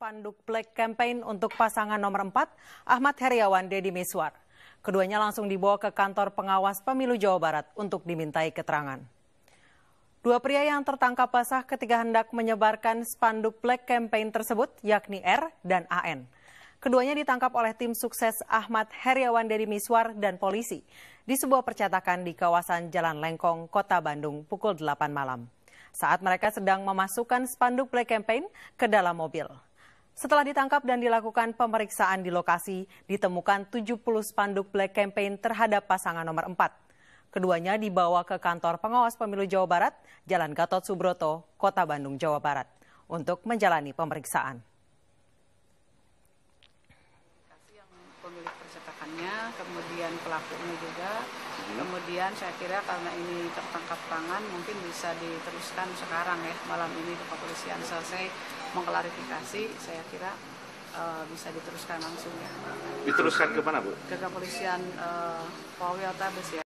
Spanduk Black Campaign untuk pasangan nomor 4, Ahmad Heriawan Deddy Miswar. Keduanya langsung dibawa ke kantor pengawas pemilu Jawa Barat untuk dimintai keterangan. Dua pria yang tertangkap basah ketika hendak menyebarkan spanduk Black Campaign tersebut, yakni R dan AN. Keduanya ditangkap oleh tim sukses Ahmad Heriawan Deddy Miswar dan polisi di sebuah percetakan di kawasan Jalan Lengkong, Kota Bandung pukul 8 malam saat mereka sedang memasukkan spanduk Black Campaign ke dalam mobil. Setelah ditangkap dan dilakukan pemeriksaan di lokasi, ditemukan 70 spanduk black campaign terhadap pasangan nomor 4. Keduanya dibawa ke kantor pengawas pemilu Jawa Barat, Jalan Gatot Subroto, Kota Bandung, Jawa Barat, untuk menjalani pemeriksaan. kemudian pelakunya juga. Mhm. Kemudian saya kira karena ini tertangkap tangan mungkin bisa diteruskan sekarang ya malam ini kepolisian selesai mengklarifikasi saya kira e, bisa diteruskan langsung ya. Diteruskan ke mana Bu? Ke kepolisian e, Polri Altabes ya.